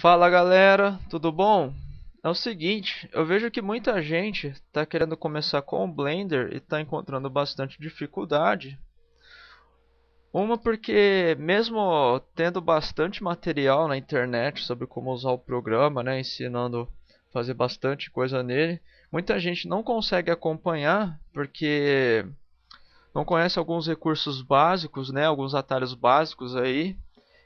Fala galera, tudo bom? É o seguinte, eu vejo que muita gente está querendo começar com o Blender e está encontrando bastante dificuldade. Uma porque mesmo tendo bastante material na internet sobre como usar o programa, né, ensinando fazer bastante coisa nele, muita gente não consegue acompanhar porque não conhece alguns recursos básicos, né, alguns atalhos básicos aí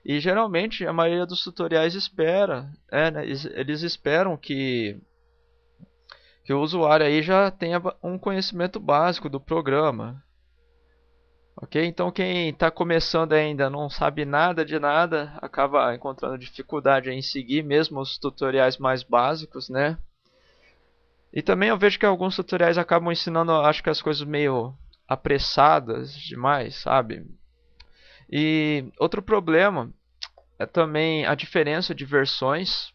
e geralmente a maioria dos tutoriais espera, é, né, eles esperam que que o usuário aí já tenha um conhecimento básico do programa. Ok? Então quem está começando ainda não sabe nada de nada, acaba encontrando dificuldade em seguir mesmo os tutoriais mais básicos, né? E também eu vejo que alguns tutoriais acabam ensinando, acho que as coisas meio apressadas demais, sabe? E outro problema é também a diferença de versões.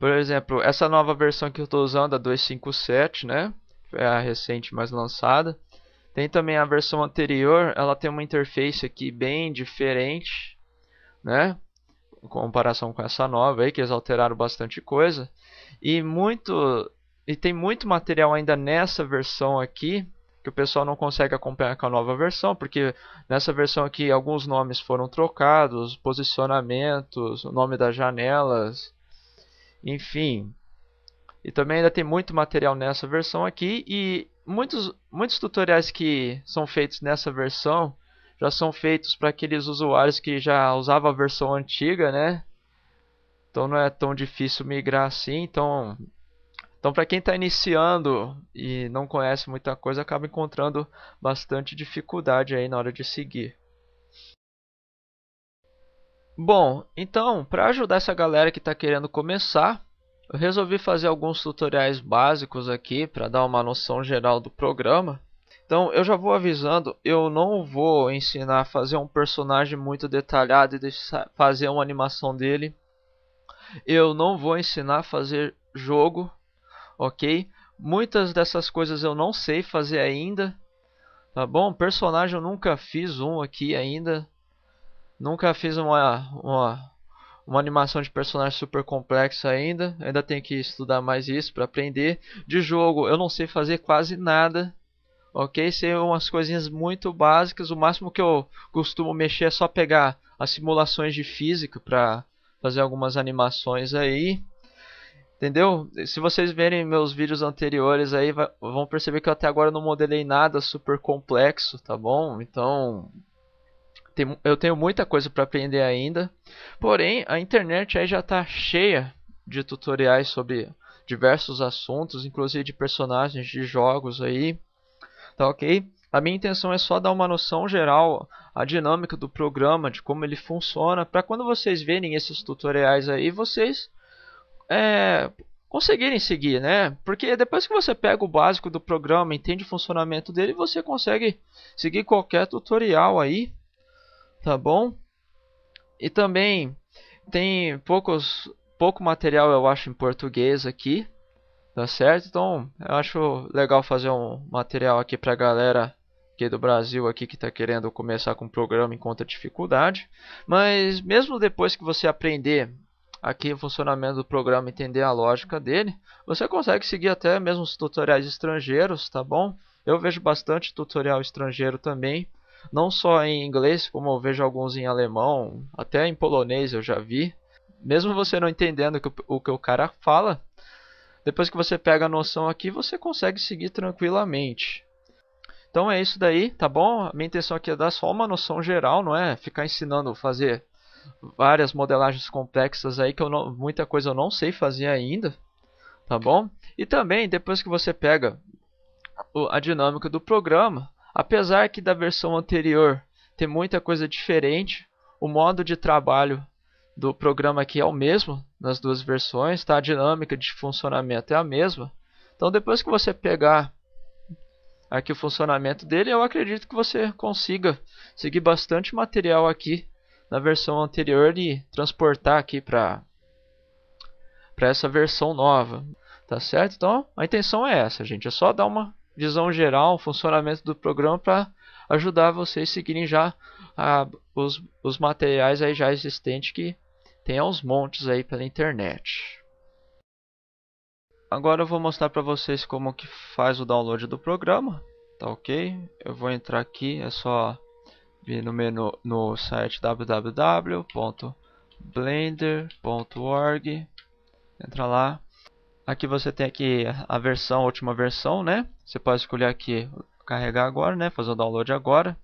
Por exemplo, essa nova versão que eu estou usando, a 257, né? É a recente mais lançada. Tem também a versão anterior, ela tem uma interface aqui bem diferente, né? Em comparação com essa nova aí, que eles alteraram bastante coisa. E muito e tem muito material ainda nessa versão aqui que o pessoal não consegue acompanhar com a nova versão, porque nessa versão aqui alguns nomes foram trocados, posicionamentos, o nome das janelas, enfim. E também ainda tem muito material nessa versão aqui e muitos, muitos tutoriais que são feitos nessa versão já são feitos para aqueles usuários que já usavam a versão antiga, né? Então não é tão difícil migrar assim, então então, para quem está iniciando e não conhece muita coisa, acaba encontrando bastante dificuldade aí na hora de seguir. Bom, então, para ajudar essa galera que está querendo começar, eu resolvi fazer alguns tutoriais básicos aqui para dar uma noção geral do programa. Então, eu já vou avisando, eu não vou ensinar a fazer um personagem muito detalhado e fazer uma animação dele. Eu não vou ensinar a fazer jogo, ok? Muitas dessas coisas eu não sei fazer ainda, tá bom? Personagem eu nunca fiz um aqui ainda, nunca fiz uma, uma, uma animação de personagem super complexa ainda, ainda tenho que estudar mais isso para aprender. De jogo eu não sei fazer quase nada, ok? Sei umas coisinhas muito básicas. O máximo que eu costumo mexer é só pegar as simulações de física para fazer algumas animações aí. Entendeu? Se vocês verem meus vídeos anteriores aí, vai, vão perceber que eu até agora não modelei nada super complexo, tá bom? Então, tem, eu tenho muita coisa para aprender ainda. Porém, a internet aí já está cheia de tutoriais sobre diversos assuntos, inclusive de personagens de jogos aí. Tá ok? A minha intenção é só dar uma noção geral a dinâmica do programa, de como ele funciona, para quando vocês verem esses tutoriais aí, vocês é, conseguirem seguir, né? Porque depois que você pega o básico do programa, entende o funcionamento dele, você consegue seguir qualquer tutorial aí, tá bom? E também tem poucos pouco material eu acho em português aqui, tá certo? Então eu acho legal fazer um material aqui pra galera aqui do Brasil aqui que está querendo começar com o programa encontra dificuldade, mas mesmo depois que você aprender aqui o funcionamento do programa, entender a lógica dele, você consegue seguir até mesmo os tutoriais estrangeiros, tá bom? Eu vejo bastante tutorial estrangeiro também, não só em inglês, como eu vejo alguns em alemão, até em polonês eu já vi. Mesmo você não entendendo o que o cara fala, depois que você pega a noção aqui, você consegue seguir tranquilamente. Então é isso daí, tá bom? A minha intenção aqui é dar só uma noção geral, não é ficar ensinando fazer várias modelagens complexas aí que eu não, muita coisa eu não sei fazer ainda, tá bom? E também depois que você pega a dinâmica do programa, apesar que da versão anterior tem muita coisa diferente, o modo de trabalho do programa aqui é o mesmo nas duas versões, tá? A dinâmica de funcionamento é a mesma. Então depois que você pegar aqui o funcionamento dele, eu acredito que você consiga seguir bastante material aqui na versão anterior e transportar aqui para para essa versão nova, tá certo? Então, a intenção é essa, gente, é só dar uma visão geral, funcionamento do programa para ajudar vocês a seguirem já a, ah, os, os materiais aí já existentes que tem aos montes aí pela internet. Agora eu vou mostrar para vocês como que faz o download do programa, tá ok? Eu vou entrar aqui, é só e no menu no site www.blender.org. Entra lá. Aqui você tem aqui a versão, a última versão, né? Você pode escolher aqui carregar agora, né? Fazer o download agora.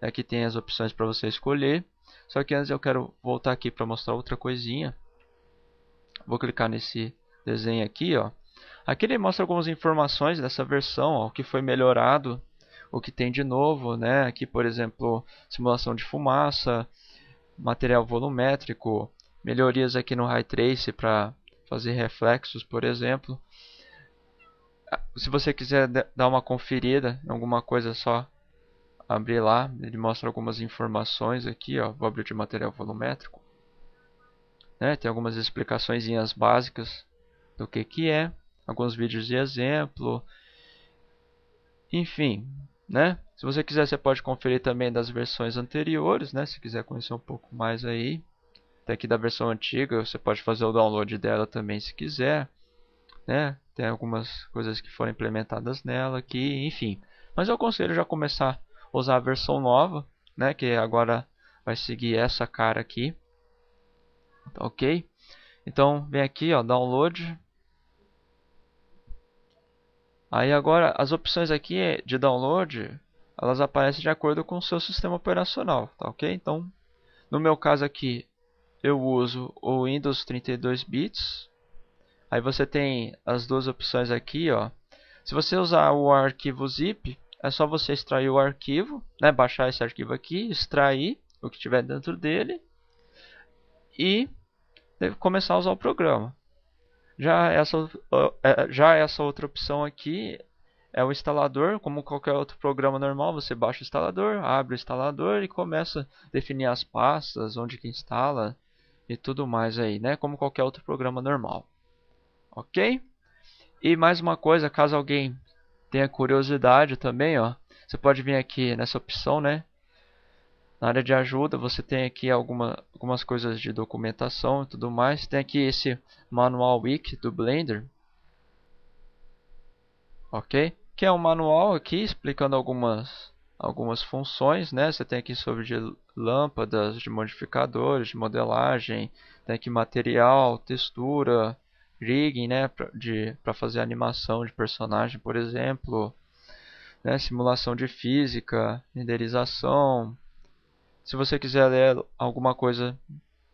Aqui tem as opções para você escolher. Só que antes eu quero voltar aqui para mostrar outra coisinha. Vou clicar nesse desenho aqui, ó. Aqui ele mostra algumas informações dessa versão, ó, que foi melhorado o que tem de novo, né? Aqui, por exemplo, simulação de fumaça, material volumétrico, melhorias aqui no Ray Trace para fazer reflexos, por exemplo. Ah, se você quiser dar uma conferida em alguma coisa, é só abrir lá. Ele mostra algumas informações aqui. Ó. Vou abrir de material volumétrico. Né? Tem algumas explicações básicas do que, que é. Alguns vídeos de exemplo. Enfim, né? Se você quiser, você pode conferir também das versões anteriores, né? Se quiser conhecer um pouco mais aí, tem aqui da versão antiga, você pode fazer o download dela também se quiser, né? Tem algumas coisas que foram implementadas nela aqui, enfim. Mas eu aconselho já começar a usar a versão nova, né? Que agora vai seguir essa cara aqui, tá ok? Então vem aqui, ó, download, Aí agora as opções aqui é de download, elas aparecem de acordo com o seu sistema operacional, tá ok? Então, no meu caso aqui, eu uso o Windows 32 bits. Aí você tem as duas opções aqui, ó. Se você usar o arquivo zip, é só você extrair o arquivo, né, baixar esse arquivo aqui, extrair o que tiver dentro dele e começar a usar o programa. Já essa, é, já essa outra opção aqui é o instalador, como qualquer outro programa normal, você baixa o instalador, abre o instalador e começa a definir as pastas, onde que instala e tudo mais aí, né? Como qualquer outro programa normal. OK? E mais uma coisa, caso alguém tenha curiosidade também, ó, você pode vir aqui nessa opção, né? Na área de ajuda você tem aqui alguma, algumas coisas de documentação e tudo mais. Tem aqui esse manual wiki do Blender. Ok? Que é um manual aqui explicando algumas, algumas funções. Né? Você tem aqui sobre de lâmpadas, de modificadores, de modelagem. Tem aqui material, textura, rigging né? para fazer animação de personagem, por exemplo. Né? Simulação de física, renderização se você quiser ler alguma coisa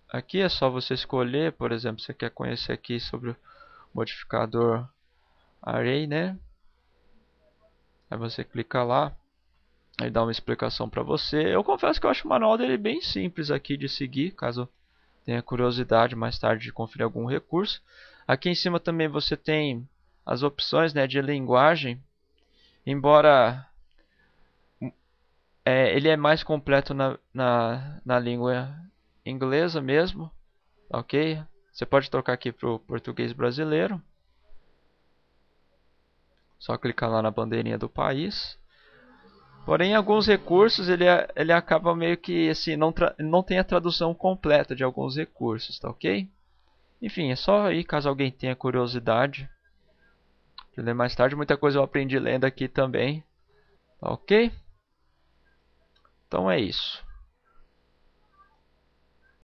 aqui, é só você escolher, por exemplo, você quer conhecer aqui sobre o modificador array, né? Aí você clica lá, aí dá uma explicação para você. Eu confesso que eu acho o manual dele bem simples aqui de seguir, caso tenha curiosidade mais tarde de conferir algum recurso. Aqui em cima também você tem as opções né, de linguagem, embora é, ele é mais completo na, na, na língua inglesa mesmo, ok? Você pode trocar aqui para o português brasileiro. Só clicar lá na bandeirinha do país. Porém, alguns recursos ele, ele acaba meio que assim, não, não tem a tradução completa de alguns recursos, tá ok? Enfim, é só aí caso alguém tenha curiosidade de ler mais tarde. Muita coisa eu aprendi lendo aqui também, tá ok? Então é isso.